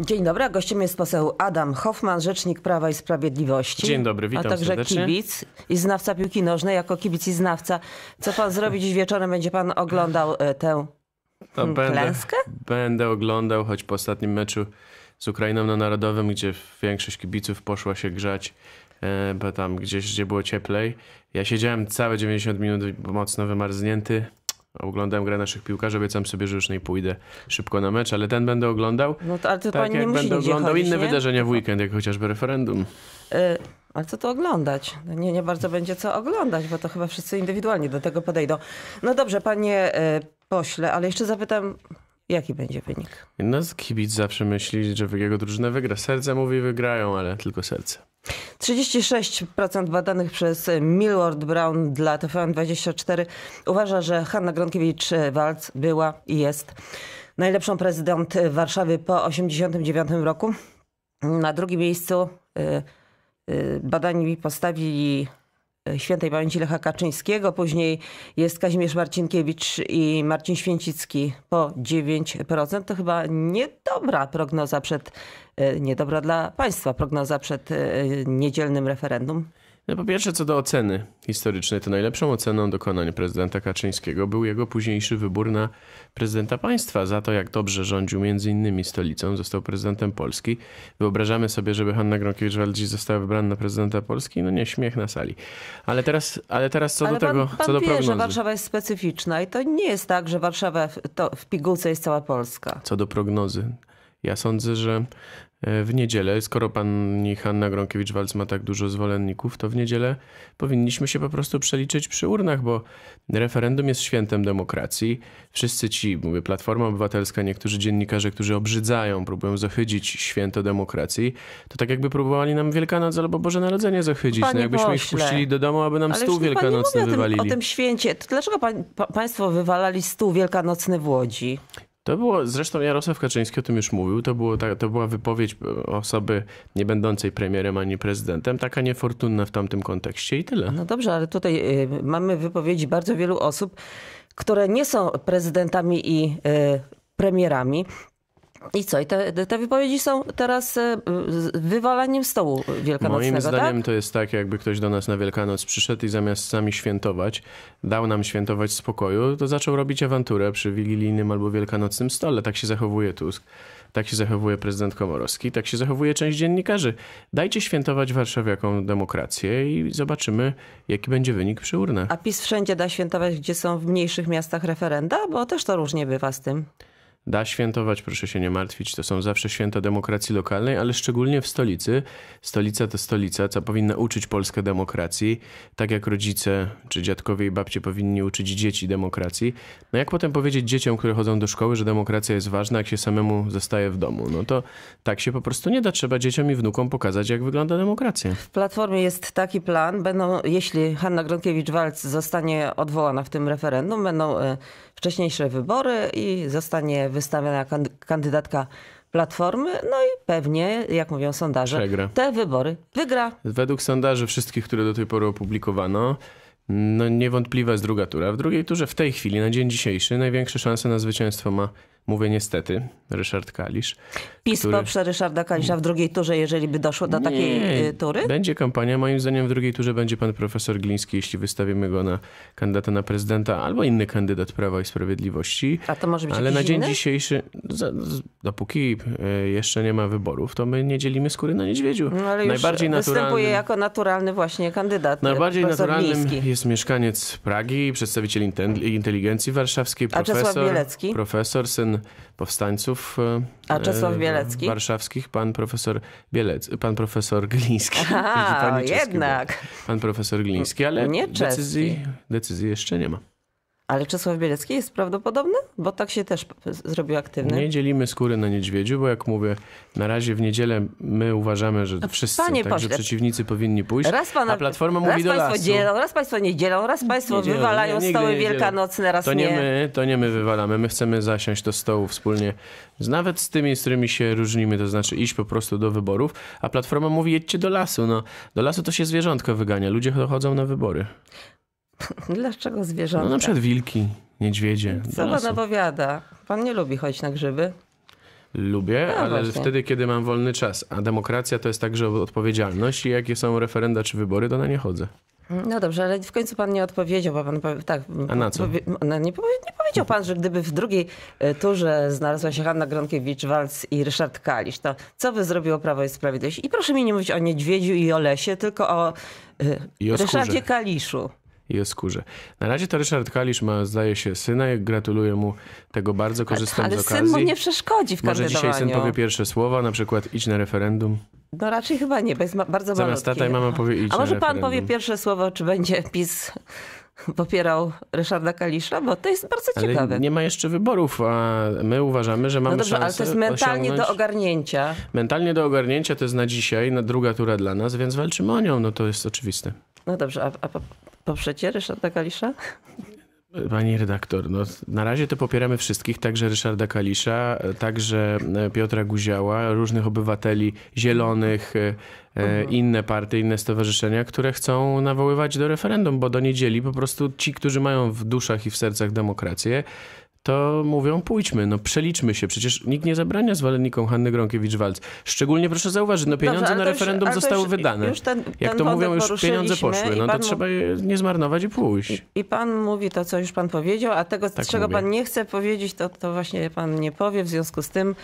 Dzień dobry, gościem jest poseł Adam Hoffman, rzecznik Prawa i Sprawiedliwości. Dzień dobry, witam A także serdecznie. kibic i znawca piłki nożnej. Jako kibic i znawca, co pan zrobi dziś wieczorem? Będzie pan oglądał e, tę no, klęskę? Będę, będę oglądał, choć po ostatnim meczu z Ukrainą na Narodowym, gdzie większość kibiców poszła się grzać, e, bo tam gdzieś, gdzie było cieplej. Ja siedziałem całe 90 minut mocno wymarznięty, Oglądam grę naszych piłkarzy, obiecam sobie, że już nie pójdę szybko na mecz, ale ten będę oglądał. No to, ale to tak pani jak nie będę oglądał inne wydarzenia w weekend, jak chociażby referendum. Y, ale co to oglądać? No nie, nie bardzo będzie co oglądać, bo to chyba wszyscy indywidualnie do tego podejdą. No dobrze, panie yy, pośle, ale jeszcze zapytam, jaki będzie wynik? No, kibic zawsze myśli, że jego drużyna wygra. Serce mówi wygrają, ale tylko serce. 36% badanych przez Millward Brown dla TVN24 uważa, że Hanna Gronkiewicz-Walc była i jest najlepszą prezydent Warszawy po 1989 roku. Na drugim miejscu y, y, badani postawili E, świętej pamięci Lecha Kaczyńskiego, później jest Kazimierz Marcinkiewicz i Marcin Święcicki po 9%. To chyba niedobra prognoza przed, e, niedobra dla państwa prognoza przed e, niedzielnym referendum. No po pierwsze, co do oceny historycznej, to najlepszą oceną dokonań prezydenta Kaczyńskiego był jego późniejszy wybór na prezydenta państwa za to, jak dobrze rządził między innymi stolicą, został prezydentem Polski. Wyobrażamy sobie, żeby Hanna gronkiewicz waldzi została wybrana na prezydenta Polski? No nie, śmiech na sali. Ale teraz, ale teraz co ale do pan, tego, pan co do wie, że Warszawa jest specyficzna i to nie jest tak, że Warszawa to w pigułce jest cała Polska. Co do prognozy. Ja sądzę, że E, w niedzielę, skoro pani Hanna Gronkiewicz-Walc ma tak dużo zwolenników, to w niedzielę powinniśmy się po prostu przeliczyć przy urnach, bo referendum jest świętem demokracji. Wszyscy ci, mówię, Platforma Obywatelska, niektórzy dziennikarze, którzy obrzydzają, próbują zachydzić święto demokracji, to tak jakby próbowali nam Wielkanoc albo Boże Narodzenie zachydzić. no jakbyśmy pośle. ich wpuścili do domu, aby nam Ale stół wielkanocny pani nie mówi o tym, O tym, święcie. To dlaczego pa, państwo wywalali stół wielkanocny w Łodzi? To było, zresztą Jarosław Kaczyński o tym już mówił, to, było, to była wypowiedź e, osoby nie będącej premierem ani prezydentem, taka niefortunna w tamtym kontekście i tyle. No dobrze, ale tutaj e, mamy wypowiedzi bardzo wielu osób, które nie są prezydentami i e, premierami. I co? I te, te wypowiedzi są teraz e, wywalaniem stołu wielkanocnego, Moim tak? zdaniem tak? to jest tak, jakby ktoś do nas na Wielkanoc przyszedł i zamiast sami świętować, dał nam świętować w spokoju, to zaczął robić awanturę przy wigilijnym albo wielkanocnym stole. Tak się zachowuje Tusk. Tak się zachowuje prezydent Komorowski, tak się zachowuje część dziennikarzy. Dajcie świętować warszawiakom demokrację i zobaczymy, jaki będzie wynik przy urnach. A PiS wszędzie da świętować, gdzie są w mniejszych miastach referenda? Bo też to różnie bywa z tym. Da świętować, proszę się nie martwić, to są zawsze święta demokracji lokalnej, ale szczególnie w stolicy. Stolica to stolica, co powinna uczyć Polskę demokracji, tak jak rodzice czy dziadkowie i babcie powinni uczyć dzieci demokracji. No jak potem powiedzieć dzieciom, które chodzą do szkoły, że demokracja jest ważna, jak się samemu zostaje w domu? No to tak się po prostu nie da. Trzeba dzieciom i wnukom pokazać, jak wygląda demokracja. W Platformie jest taki plan, będą, jeśli Hanna Gronkiewicz-Walc zostanie odwołana w tym referendum, będą e, wcześniejsze wybory i zostanie wystawiona kandydatka Platformy, no i pewnie, jak mówią sondaże, Przegra. te wybory wygra. Według sondaży wszystkich, które do tej pory opublikowano, no niewątpliwa jest druga tura. W drugiej turze w tej chwili, na dzień dzisiejszy, największe szanse na zwycięstwo ma Mówię niestety, Ryszard Kalisz. PiS który... poprze Ryszarda Kalisza w drugiej turze, jeżeli by doszło do nie, takiej y, tury? Będzie kampania. Moim zdaniem w drugiej turze będzie pan profesor Gliński, jeśli wystawimy go na kandydata na prezydenta albo inny kandydat Prawa i Sprawiedliwości. A to może być Ale na dzień inny? dzisiejszy, dopóki y, jeszcze nie ma wyborów, to my nie dzielimy skóry na niedźwiedziu. No, ale Najbardziej już występuje jako naturalny właśnie kandydat. Y, Najbardziej naturalnym Gliński. jest mieszkaniec Pragi, przedstawiciel inteligencji warszawskiej, profesor, profesor syn powstańców e, A Czesław e, Bielecki? warszawskich, pan profesor Bielec, pan profesor Gliński. A jednak. pan profesor Gliński, ale nie decyzji, decyzji jeszcze nie ma. Ale Czesław Bielecki jest prawdopodobny? Bo tak się też zrobił aktywny. Nie dzielimy skóry na niedźwiedziu, bo jak mówię, na razie w niedzielę my uważamy, że no, wszyscy, Panie tak, że przeciwnicy powinni pójść, raz pana, a Platforma raz raz państwo Dzielą, raz państwo nie dzielą, raz państwo nie wywalają nie, stoły nie wielkanocne, raz to nie. My, to nie my wywalamy, my chcemy zasiąść do stołu wspólnie, z, nawet z tymi, z którymi się różnimy, to znaczy iść po prostu do wyborów, a Platforma mówi jedźcie do lasu, no do lasu to się zwierzątko wygania, ludzie chodzą na wybory. Dlaczego zwierzęta? No na przykład wilki, niedźwiedzie. Co pan opowiada? Pan nie lubi chodzić na grzyby? Lubię, no, ale właśnie. wtedy, kiedy mam wolny czas. A demokracja to jest także odpowiedzialność i jakie są referenda czy wybory, to na nie chodzę. No dobrze, ale w końcu pan nie odpowiedział, bo pan powie, tak. A na co? Powie, no nie, powie, nie, powiedział pan, że gdyby w drugiej e, turze znalazła się Hanna Gronkiewicz-Walc i Ryszard Kalisz, to co by zrobiło Prawo i Sprawiedliwość? I proszę mi nie mówić o niedźwiedziu i o lesie, tylko o, y, o Ryszardzie Kaliszu i o skórze. Na razie to Ryszard Kalisz ma, zdaje się, syna gratuluję mu tego bardzo, tak, korzystam ale, ale z okazji. Ale syn mu nie przeszkodzi w Może dzisiaj syn powie pierwsze słowa, na przykład idź na referendum. No raczej chyba nie, bo jest ma bardzo Zamiast malutki. tata i mama powie idź A może pan referendum. powie pierwsze słowo, czy będzie PiS popierał Ryszarda Kalisza, bo to jest bardzo ale ciekawe. Nie ma jeszcze wyborów, a my uważamy, że no mamy no dobrze, szansę ale to jest mentalnie do ogarnięcia. Mentalnie do ogarnięcia to jest na dzisiaj, na druga tura dla nas, więc walczymy o nią, no to jest oczywiste. No dobrze, a, a Poprzecie Ryszarda Kalisza? Pani redaktor, no, na razie to popieramy wszystkich, także Ryszarda Kalisza, także e, Piotra Guziała, różnych obywateli zielonych, e, e, mhm. inne partie, inne stowarzyszenia, które chcą nawoływać do referendum, bo do niedzieli po prostu ci, którzy mają w duszach i w sercach demokrację, to mówią pójdźmy, no przeliczmy się. Przecież nikt nie zabrania zwolennikom Hanny Gronkiewicz-Walc. Szczególnie proszę zauważyć, no pieniądze Dobrze, na referendum już, zostały już, wydane. Już ten, ten Jak to mówią, już pieniądze poszły. No to trzeba je nie zmarnować i pójść. I, I pan mówi to, co już pan powiedział, a tego, tak czego mówię. pan nie chce powiedzieć, to, to właśnie pan nie powie. W związku z tym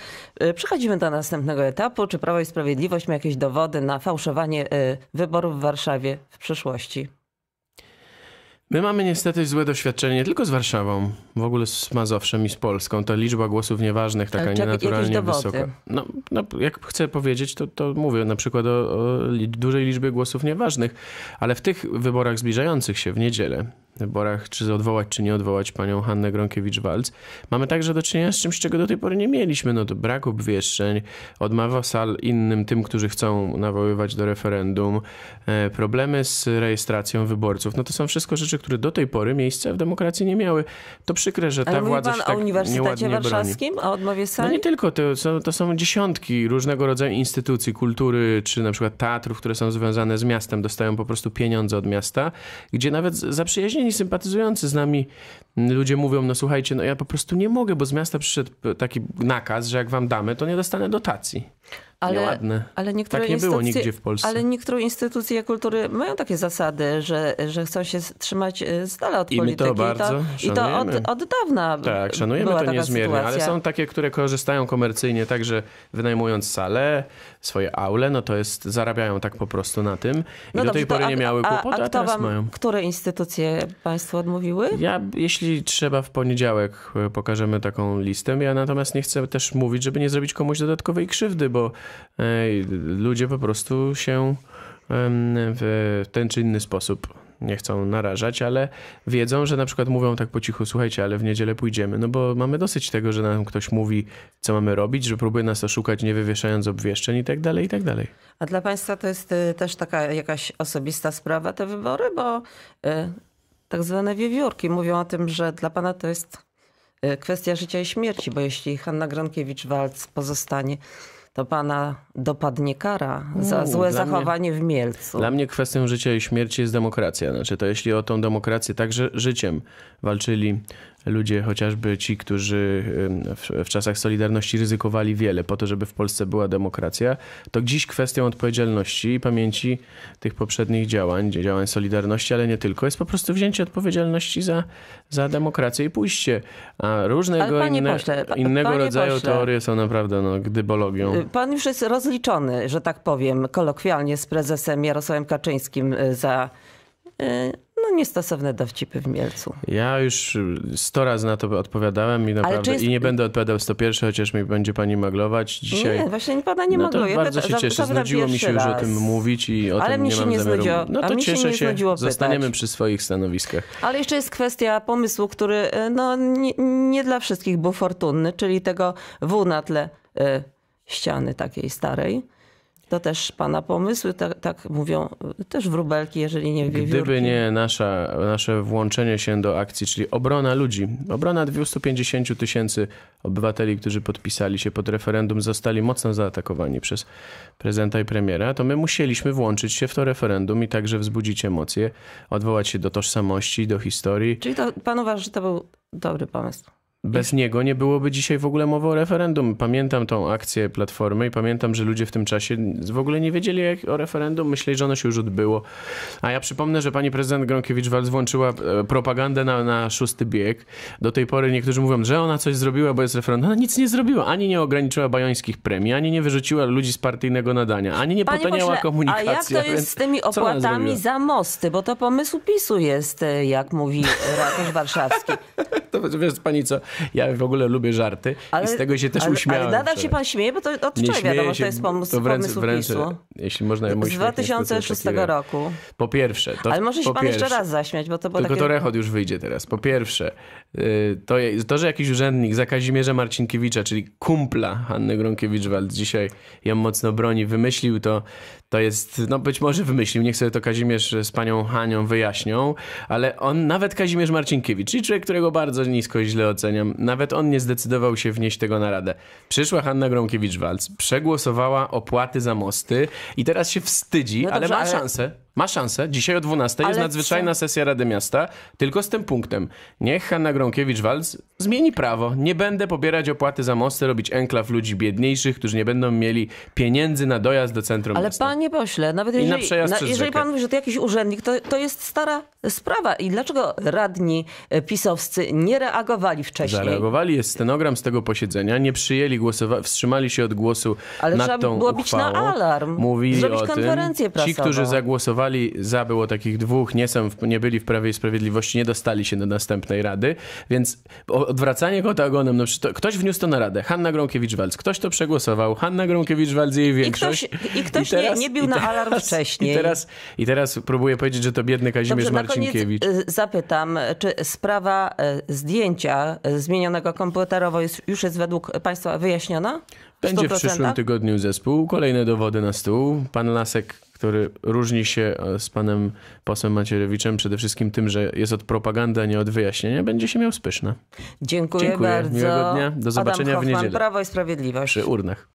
y, przechodzimy do następnego etapu. Czy Prawo i Sprawiedliwość ma jakieś dowody na fałszowanie y, wyborów w Warszawie w przyszłości? My mamy niestety złe doświadczenie nie tylko z Warszawą, w ogóle z Mazowszem i z Polską. Ta liczba głosów nieważnych taka Ale nienaturalnie wysoka. No, no, jak chcę powiedzieć, to, to mówię na przykład o, o dużej liczbie głosów nieważnych, ale w tych wyborach zbliżających się w niedzielę wyborach, czy odwołać, czy nie odwołać panią Hannę Gronkiewicz-Walc. Mamy także do czynienia z czymś, czego do tej pory nie mieliśmy. No to brak obwieszczeń, odmawa sal innym, tym, którzy chcą nawoływać do referendum, e, problemy z rejestracją wyborców. No to są wszystko rzeczy, które do tej pory miejsca w demokracji nie miały. To przykre, że ta Ale władza się tak o Uniwersytecie Warszawskim, broni. o odmowie no sali? No nie tylko, to są, to są dziesiątki różnego rodzaju instytucji kultury, czy na przykład teatrów, które są związane z miastem, dostają po prostu pieniądze od miasta, gdzie nawet zaprzyjaźnieni znajomi, sympatyzujący z nami ludzie mówią, no słuchajcie, no ja po prostu nie mogę, bo z miasta przyszedł taki nakaz, że jak wam damy, to nie dostanę dotacji ale, Nieładne. ale tak niektóre tak nie było nigdzie w Polsce. Ale niektóre instytucje kultury mają takie zasady, że, że chcą się trzymać y, z dala od I polityki. My to bardzo I to, I to od, od dawna Tak, szanujemy była to niezmiernie, sytuacja. ale są takie, które korzystają komercyjnie, także wynajmując salę, swoje aule, no to jest, zarabiają tak po prostu na tym. I no do dobrze, tej pory nie miały kłopotu, a, a, a teraz wam, mają. Które instytucje państwo odmówiły? Ja, jeśli trzeba w poniedziałek e, pokażemy taką listę, ja natomiast nie chcę też mówić, żeby nie zrobić komuś dodatkowej krzywdy, bo E, ludzie po prostu się w ten czy inny sposób nie chcą narażać, ale wiedzą, że na przykład mówią tak po cichu, słuchajcie, ale w niedzielę pójdziemy, no bo mamy dosyć tego, że nam ktoś mówi, co mamy robić, że próbuje nas oszukać, nie wywieszając obwieszczeń i tak dalej, i tak dalej. A dla państwa to jest y, też taka jakaś osobista sprawa te wybory, bo y, tak zwane wiewiórki mówią o tym, że dla pana to jest y, kwestia życia i śmierci, bo jeśli Hanna grankiewicz walc pozostanie to pana dopadnie kara za złe Dla zachowanie mnie, w Mielcu. Dla mnie kwestią życia i śmierci jest demokracja. Znaczy to jeśli o tą demokrację także życiem walczyli ludzie, chociażby ci, którzy w, w, czasach Solidarności ryzykowali wiele po to, żeby w Polsce była demokracja, to dziś kwestią odpowiedzialności i pamięci tych poprzednich działań, działań Solidarności, ale nie tylko, jest po prostu wzięcie odpowiedzialności za, za demokrację i pójście. A różnego inne, pośle, pa, innego rodzaju pośle, teorie są naprawdę no, gdybologią. Y, pan już jest rozliczony, że tak powiem, kolokwialnie z prezesem Jarosławem Kaczyńskim y, za y, no niestosowne dowcipy w Mielcu. Ja już y, sto razy na to odpowiadałem i naprawdę jest... i nie będę odpowiadał 101, chociaż mi będzie pani maglować dzisiaj. Nie, właśnie nie pana nie no magluje. Bardzo się cieszę, znudziło mi się raz. już o tym mówić i o Ale tym nie mam nie zamiaru. Znudziło. No to cieszę się, nie się. zostaniemy przy swoich stanowiskach. Ale jeszcze jest kwestia pomysłu, który y, no, nie, nie dla wszystkich był fortunny, czyli tego W na tle y, ściany takiej starej to też pana pomysły, tak, tak mówią też wróbelki, jeżeli nie wiewiórki. Gdyby nie nasza, nasze włączenie się do akcji, czyli obrona ludzi, obrona 250 tysięcy obywateli, którzy podpisali się pod referendum, zostali mocno zaatakowani przez prezydenta i premiera, to my musieliśmy włączyć się w to referendum i także wzbudzić emocje, odwołać się do tożsamości, do historii. Czyli to pan uważa, że to był dobry pomysł? Bez niego nie byłoby dzisiaj w ogóle mowy o referendum. Pamiętam tą akcję Platformy i pamiętam, że ludzie w tym czasie w ogóle nie wiedzieli jak o referendum, myśleli, że ono się już odbyło. A ja przypomnę, że pani prezydent Gronkiewicz-Waltz włączyła e, propagandę na, na szósty bieg. Do tej pory niektórzy mówią, że ona coś zrobiła, bo jest referendum. Ona nic nie zrobiła. Ani nie ograniczyła bajońskich premii, ani nie wyrzuciła ludzi z partyjnego nadania, ani nie potaniała komunikacji. A jak to jest z tymi opłatami za mosty? Bo to pomysł PiSu jest, e, jak mówi Ratusz Warszawski. to wiesz, pani co... Ja w ogóle lubię żarty ale, i z tego się też ale, uśmiałem. Ale nadal się pan śmieje, bo to od wczoraj wiadomo, się, to jest pomysł, to wręcz, pomysł wręcz, PiSu. Jeśli można, ja Z 2006 roku. Po pierwsze... To, ale może się pan pierwsze, jeszcze raz zaśmiać, bo to było Tylko takie... to rechot już wyjdzie teraz. Po pierwsze, y, to, to, że jakiś urzędnik za Kazimierza Marcinkiewicza, czyli kumpla Hanny Gronkiewicz-Wald, dzisiaj ją mocno broni, wymyślił to, to jest, no być może wymyślił, niech sobie to Kazimierz z panią Hanią wyjaśnią, ale on, nawet Kazimierz Marcinkiewicz, czyli człowiek, którego bardzo nisko i źle ocenia nawet on nie zdecydował się wnieść tego na radę. Przyszła Hanna Gronkiewicz-Walc, przegłosowała opłaty za mosty i teraz się wstydzi, no dobrze, ale ma ale... szansę. Ma szansę. Dzisiaj o 12 jest nadzwyczajna sesja Rady Miasta, tylko z tym punktem. Niech Hanna Gronkiewicz-Walc zmieni prawo. Nie będę pobierać opłaty za mosty, robić enklaw ludzi biedniejszych, którzy nie będą mieli pieniędzy na dojazd do centrum Ale miasta. panie pośle, nawet jeżeli, I na przejazd na, jeżeli pan mówi, że to jakiś urzędnik, to, to jest stara sprawa. I dlaczego radni e, pisowscy nie reagowali wcześniej? Zareagowali. Jest stenogram z tego posiedzenia. Nie przyjęli głosowania, wstrzymali się od głosu Ale nad tą było uchwałą. Ale trzeba było bić na alarm. Mówili Zrobić o tym. konferencję prasową. Ci, którzy zagłosowali głosowali za, było takich dwóch, nie, są w, nie byli w Prawie i Sprawiedliwości, nie dostali się do następnej rady, więc odwracanie kota ogonem, no, to, ktoś wniósł to na radę, Hanna Gronkiewicz-Walc, ktoś to przegłosował, Hanna Gronkiewicz-Walc jej większość. I ktoś, i ktoś I teraz, nie, nie bił teraz, na alarm wcześniej. I teraz, I teraz próbuję powiedzieć, że to biedny Kazimierz Dobrze, Marcinkiewicz. Y, zapytam, czy sprawa y, zdjęcia y, zmienionego komputerowo jest, już jest według Państwa wyjaśniona? Będzie 100%. w przyszłym tygodniu zespół. Kolejne dowody na stół. Pan Lasek, który różni się e, z panem posłem Macierewiczem przede wszystkim tym, że jest od propagandy, a nie od wyjaśnienia, będzie się miał spyszne. Dziękuję, Dziękuję. bardzo. Miłego dnia. Do zobaczenia Adam Hoffman, w niedzielę. Prawo i Sprawiedliwość. Przy urnach.